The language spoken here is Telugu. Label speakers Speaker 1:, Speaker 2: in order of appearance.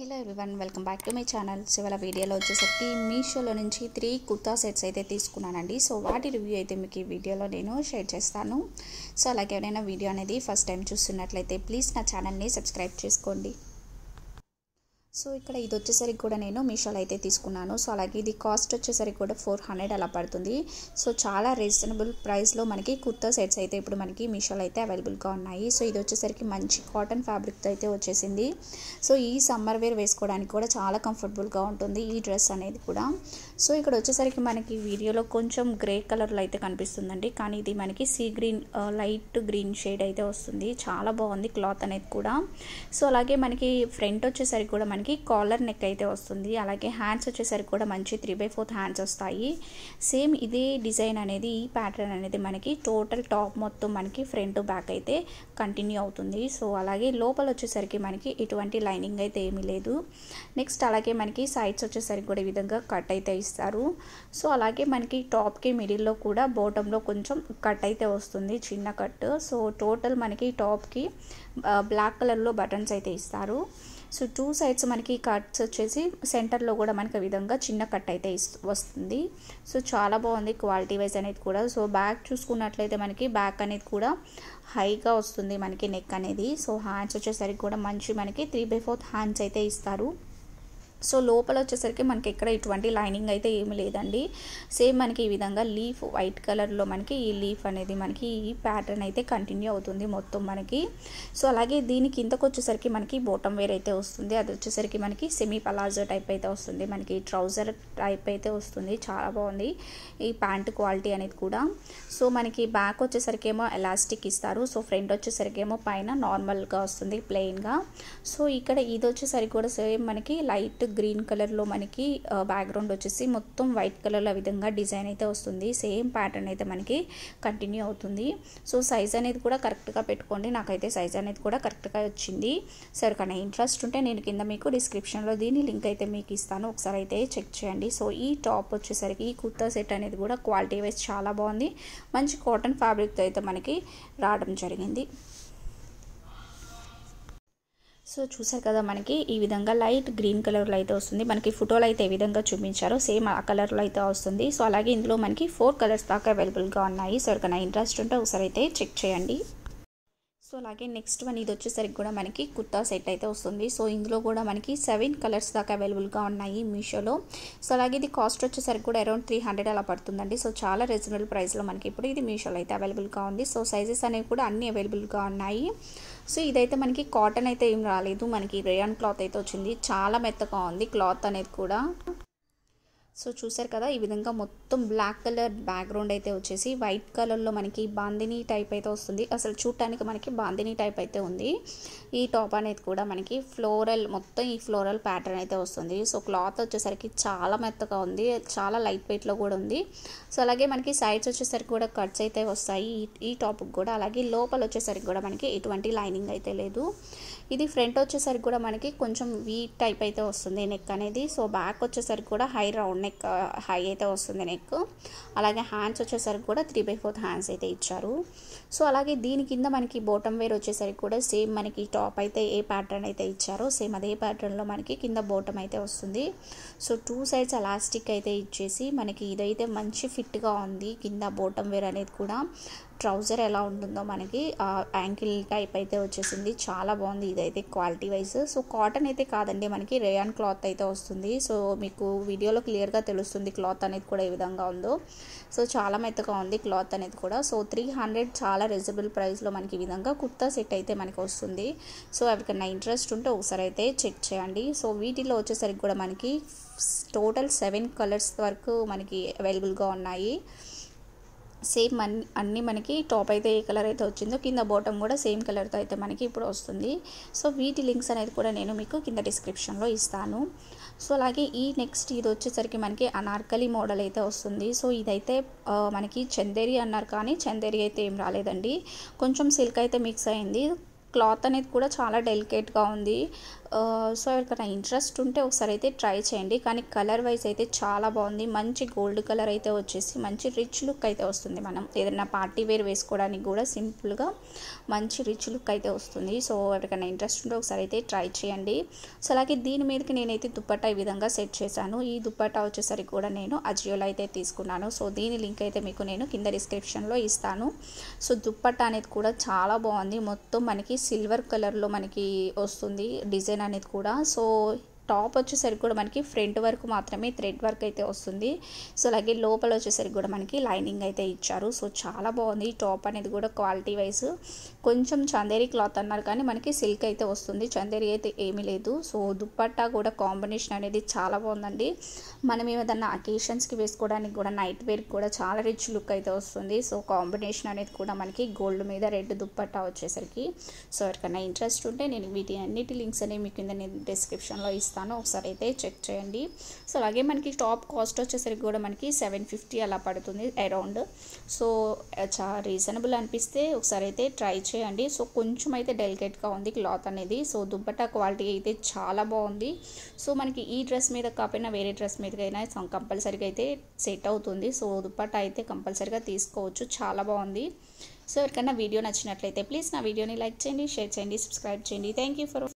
Speaker 1: hello one welcome back to my channel ఇవాళ వీడియోలో వచ్చేసరికి మీషోలో నుంచి త్రీ కుర్తా సెట్స్ అయితే తీసుకున్నానండి సో వాటి రివ్యూ అయితే మీకు ఈ వీడియోలో నేను షేర్ చేస్తాను సో అలాగే ఎవరైనా వీడియో అనేది ఫస్ట్ టైం చూస్తున్నట్లయితే ప్లీజ్ నా ఛానల్ని సబ్స్క్రైబ్ చేసుకోండి సో ఇక్కడ ఇది వచ్చేసరికి కూడా నేను మీషోలో అయితే తీసుకున్నాను సో అలాగే ఇది కాస్ట్ వచ్చేసరికి కూడా ఫోర్ హండ్రెడ్ అలా పడుతుంది సో చాలా రీజనబుల్ ప్రైస్లో మనకి కుర్తా సెట్స్ అయితే ఇప్పుడు మనకి మీషోలో అయితే అవైలబుల్గా ఉన్నాయి సో ఇది వచ్చేసరికి మంచి కాటన్ ఫ్యాబ్రిక్తో అయితే వచ్చేసింది సో ఈ సమ్మర్ వేర్ వేసుకోవడానికి కూడా చాలా కంఫర్టబుల్గా ఉంటుంది ఈ డ్రెస్ అనేది కూడా సో ఇక్కడ వచ్చేసరికి మనకి వీడియోలో కొంచెం గ్రే కలర్లో అయితే కనిపిస్తుందండి కానీ ఇది మనకి sea green light green shade అయితే వస్తుంది చాలా బాగుంది క్లాత్ అనేది కూడా సో అలాగే మనకి ఫ్రంట్ వచ్చేసరికి కూడా మనకి మనకి కాలర్ నెక్ అయితే వస్తుంది అలాగే హ్యాండ్స్ వచ్చేసరికి కూడా మంచి త్రీ బై ఫోర్త్ హ్యాండ్స్ వస్తాయి సేమ్ ఇదే డిజైన్ అనేది ఈ ప్యాటర్న్ అనేది మనకి టోటల్ టాప్ మొత్తం మనకి ఫ్రంట్ బ్యాక్ అయితే కంటిన్యూ అవుతుంది సో అలాగే లోపల వచ్చేసరికి మనకి ఎటువంటి లైనింగ్ అయితే ఏమీ లేదు నెక్స్ట్ అలాగే మనకి సైడ్స్ వచ్చేసరికి కూడా ఈ విధంగా కట్ అయితే ఇస్తారు సో అలాగే మనకి టాప్కి మిడిల్లో కూడా బోటంలో కొంచెం కట్ అయితే వస్తుంది చిన్న కట్ సో టోటల్ మనకి టాప్కి బ్లాక్ కలర్లో బటన్స్ అయితే ఇస్తారు సో టూ సైడ్స్ మనకి కట్స్ వచ్చేసి సెంటర్లో కూడా మనకి విధంగా చిన్న కట్ అయితే వస్తుంది సో చాలా బాగుంది క్వాలిటీ వైజ్ అనేది కూడా సో బ్యాక్ చూసుకున్నట్లయితే మనకి బ్యాక్ అనేది కూడా హైగా వస్తుంది మనకి నెక్ అనేది సో హ్యాండ్స్ వచ్చేసరికి కూడా మంచి మనకి త్రీ బై ఫోర్త్ హ్యాండ్స్ అయితే ఇస్తారు సో లోపల వచ్చేసరికి మనకి ఎక్కడ ఇటువంటి లైనింగ్ అయితే ఏమి లేదండి సేమ్ మనకి ఈ విధంగా లీఫ్ వైట్ కలర్లో మనకి ఈ లీఫ్ అనేది మనకి ఈ ప్యాటర్న్ అయితే కంటిన్యూ అవుతుంది మొత్తం మనకి సో అలాగే దీని కిందకు వచ్చేసరికి మనకి బోటం వేర్ అయితే వస్తుంది అది వచ్చేసరికి మనకి సెమీ పలాజో టైప్ అయితే వస్తుంది మనకి ట్రౌజర్ టైప్ అయితే వస్తుంది చాలా బాగుంది ఈ ప్యాంట్ క్వాలిటీ అనేది కూడా సో మనకి బ్యాక్ వచ్చేసరికి ఏమో ఎలాస్టిక్ ఇస్తారు సో ఫ్రంట్ వచ్చేసరికి ఏమో పైన నార్మల్గా వస్తుంది ప్లెయిన్గా సో ఇక్కడ ఇది వచ్చేసరికి కూడా సేమ్ మనకి లైట్ గ్రీన్ కలర్లో మనకి బ్యాక్గ్రౌండ్ వచ్చేసి మొత్తం వైట్ కలర్లో విధంగా డిజైన్ అయితే వస్తుంది సేమ్ ప్యాటర్న్ అయితే మనకి కంటిన్యూ అవుతుంది సో సైజ్ అనేది కూడా కరెక్ట్గా పెట్టుకోండి నాకైతే సైజ్ అనేది కూడా కరెక్ట్గా వచ్చింది సరే కానీ ఇంట్రెస్ట్ ఉంటే నేను కింద మీకు డిస్క్రిప్షన్లో దీన్ని లింక్ అయితే మీకు ఇస్తాను ఒకసారి అయితే చెక్ చేయండి సో ఈ టాప్ వచ్చేసరికి ఈ కుర్తా సెట్ అనేది కూడా క్వాలిటీ వైజ్ చాలా బాగుంది మంచి కాటన్ ఫ్యాబ్రిక్తో అయితే మనకి రావడం జరిగింది సో చూసారు కదా మనకి ఈ విధంగా లైట్ గ్రీన్ కలర్లో అయితే వస్తుంది మనకి ఫోటోలో అయితే ఏ విధంగా చూపించారో సేమ్ ఆ కలర్లో అయితే వస్తుంది సో అలాగే ఇందులో మనకి ఫోర్ కలర్స్ దాకా అవైలబుల్గా ఉన్నాయి సో ఎవరికైనా ఇంట్రెస్ట్ ఉంటే ఒకసారి అయితే చెక్ చేయండి సో అలాగే నెక్స్ట్ వన్ ఇది వచ్చేసరికి కూడా మనకి కుర్తా సెట్ అయితే వస్తుంది సో ఇందులో కూడా మనకి సెవెన్ కలర్స్ దాకా అవైలబుల్గా ఉన్నాయి మీషోలో సో అలాగే ఇది కాస్ట్ వచ్చేసరికి కూడా అరౌండ్ త్రీ హండ్రెడ్ అలా పడుతుందండి సో చాలా రీజనబుల్ ప్రైస్లో మనకి ఇప్పుడు ఇది మీషోలో అయితే అవైలబుల్గా ఉంది సో సైజెస్ అనేవి కూడా అన్నీ అవైలబుల్గా ఉన్నాయి సో ఇదైతే మనకి కాటన్ అయితే ఏం రాలేదు మనకి రేయాన్ క్లాత్ అయితే వచ్చింది చాలా మెత్తగా ఉంది క్లాత్ అనేది కూడా సో చూసారు కదా ఈ విధంగా మొత్తం బ్లాక్ కలర్ బ్యాక్గ్రౌండ్ అయితే వచ్చేసి వైట్ కలర్లో మనకి బాందిని టైప్ అయితే వస్తుంది అసలు చూడటానికి మనకి బాందిని టైప్ అయితే ఉంది ఈ టాప్ అనేది కూడా మనకి ఫ్లోరల్ మొత్తం ఈ ఫ్లోరల్ ప్యాటర్న్ అయితే వస్తుంది సో క్లాత్ వచ్చేసరికి చాలా మెత్తగా ఉంది చాలా లైట్ వెయిట్లో కూడా ఉంది సో అలాగే మనకి సైడ్స్ వచ్చేసరికి కూడా కట్స్ అయితే వస్తాయి ఈ టాప్కి కూడా అలాగే లోపల వచ్చేసరికి కూడా మనకి ఎటువంటి లైనింగ్ అయితే లేదు ఇది ఫ్రంట్ వచ్చేసరికి కూడా మనకి కొంచెం వీ టైప్ అయితే వస్తుంది నెక్ అనేది సో బ్యాక్ వచ్చేసరికి కూడా high round neck high uh, అయితే వస్తుంది నెక్ అలాగే హ్యాండ్స్ వచ్చేసరికి కూడా త్రీ బై ఫోర్త్ హ్యాండ్స్ అయితే ఇచ్చారు సో అలాగే దీని కింద మనకి బోటమ్ వేర్ వచ్చేసరికి కూడా సేమ్ మనకి టాప్ అయితే ఏ ప్యాటర్న్ అయితే ఇచ్చారో సేమ్ అదే ప్యాటర్న్లో మనకి కింద బోటమ్ అయితే వస్తుంది సో టూ సైడ్స్ ఎలాస్టిక్ అయితే ఇచ్చేసి మనకి ఇదైతే మంచి ఫిట్గా ఉంది కింద బోటమ్ వేర్ అనేది కూడా ట్రౌజర్ ఎలా ఉంటుందో మనకి యాంకిల్ టైప్ అయితే వచ్చేసింది చాలా బాగుంది ఇదైతే క్వాలిటీ వైజ్ సో కాటన్ అయితే కాదండి మనకి రేయాన్ క్లాత్ అయితే వస్తుంది సో మీకు వీడియోలో క్లియర్గా మెత్తగా తెలుస్తుంది క్లాత్ అనేది కూడా ఏ విధంగా ఉందో సో చాలా మెత్తగా ఉంది క్లాత్ అనేది కూడా సో త్రీ హండ్రెడ్ చాలా రిజనబుల్ ప్రైస్లో మనకి ఈ విధంగా కుర్తా సెట్ అయితే మనకి వస్తుంది సో ఎవరికైనా ఇంట్రెస్ట్ ఉంటే ఒకసారి అయితే చెక్ చేయండి సో వీటిలో వచ్చేసరికి కూడా మనకి టోటల్ సెవెన్ కలర్స్ వరకు మనకి అవైలబుల్గా ఉన్నాయి సేమ్ అన్ అన్నీ మనకి టాప్ అయితే ఏ కలర్ అయితే వచ్చిందో కింద బాటమ్ కూడా సేమ్ కలర్తో అయితే మనకి ఇప్పుడు వస్తుంది సో వీటి లింక్స్ అనేది కూడా నేను మీకు కింద డిస్క్రిప్షన్లో ఇస్తాను సో అలాగే ఈ నెక్స్ట్ ఇది వచ్చేసరికి మనకి అనార్కలి మోడల్ అయితే వస్తుంది సో ఇదైతే మనకి చందేరి అన్నారు కానీ చందేరి అయితే ఏం రాలేదండి కొంచెం సిల్క్ అయితే మిక్స్ అయింది క్లాత్ అనేది కూడా చాలా డెలికేట్గా ఉంది సో ఎవరికైనా ఇంట్రెస్ట్ ఉంటే ఒకసారి అయితే ట్రై చేయండి కానీ కలర్ వైజ్ అయితే చాలా బాగుంది మంచి గోల్డ్ కలర్ అయితే వచ్చేసి మంచి రిచ్ లుక్ అయితే వస్తుంది మనం ఏదైనా పార్టీ వేర్ వేసుకోవడానికి కూడా సింపుల్గా మంచి రిచ్ లుక్ అయితే వస్తుంది సో ఎవరికైనా ఇంట్రెస్ట్ ఉంటే ఒకసారి అయితే ట్రై చేయండి సో అలాగే దీని మీదకి నేనైతే దుప్పట్టా ఈ విధంగా సెట్ చేశాను ఈ దుప్పట్టా వచ్చేసరికి కూడా నేను అజియోలో అయితే తీసుకున్నాను సో దీని లింక్ అయితే మీకు నేను కింద డిస్క్రిప్షన్లో ఇస్తాను సో దుప్పట్టా అనేది కూడా చాలా బాగుంది మొత్తం మనకి సిల్వర్ కలర్లో మనకి వస్తుంది డిజైన్ ನಾನು ಇದು ಕೂಡ ಸೊ టాప్ వచ్చేసరికి కూడా మనకి ఫ్రంట్ వరకు మాత్రమే థ్రెడ్ వర్క్ అయితే వస్తుంది సో అలాగే లోపల వచ్చేసరికి కూడా మనకి లైనింగ్ అయితే ఇచ్చారు సో చాలా బాగుంది టాప్ అనేది కూడా క్వాలిటీ వైజ్ కొంచెం చందేరి క్లాత్ అన్నారు కానీ మనకి సిల్క్ అయితే వస్తుంది చందేరి అయితే ఏమీ లేదు సో దుప్పట్టా కూడా కాంబినేషన్ అనేది చాలా బాగుందండి మనం ఏదన్నా అకేషన్స్కి వేసుకోవడానికి కూడా నైట్ వేర్ కూడా చాలా రిచ్ లుక్ అయితే వస్తుంది సో కాంబినేషన్ అనేది కూడా మనకి గోల్డ్ మీద రెడ్ దుప్పట్టా వచ్చేసరికి సో ఎవరికైనా ఇంట్రెస్ట్ ఉంటే నేను వీటి అన్నిటి లింక్స్ అనేవి మీకు నేను డిస్క్రిప్షన్లో ఇస్తాను చేస్తాను ఒకసారి అయితే చెక్ చేయండి సో అలాగే మనకి టాప్ కాస్ట్ వచ్చేసరికి కూడా మనకి సెవెన్ ఫిఫ్టీ అలా పడుతుంది అరౌండ్ సో చాలా రీజనబుల్ అనిపిస్తే ఒకసారి అయితే ట్రై చేయండి సో కొంచెం అయితే డెలికేట్గా ఉంది క్లాత్ అనేది సో దుప్పటా క్వాలిటీ అయితే చాలా బాగుంది సో మనకి ఈ డ్రెస్ మీద కాకపోయినా వేరే డ్రెస్ మీదకైనా కంపల్సరీగా అయితే సెట్ అవుతుంది సో దుప్పటా అయితే కంపల్సరీగా తీసుకోవచ్చు చాలా బాగుంది సో ఎవరికైనా వీడియో నచ్చినట్లయితే ప్లీజ్ నా వీడియోని లైక్ చేయండి షేర్ చేయండి సబ్స్క్రైబ్ చేయండి థ్యాంక్ యూ ఫర్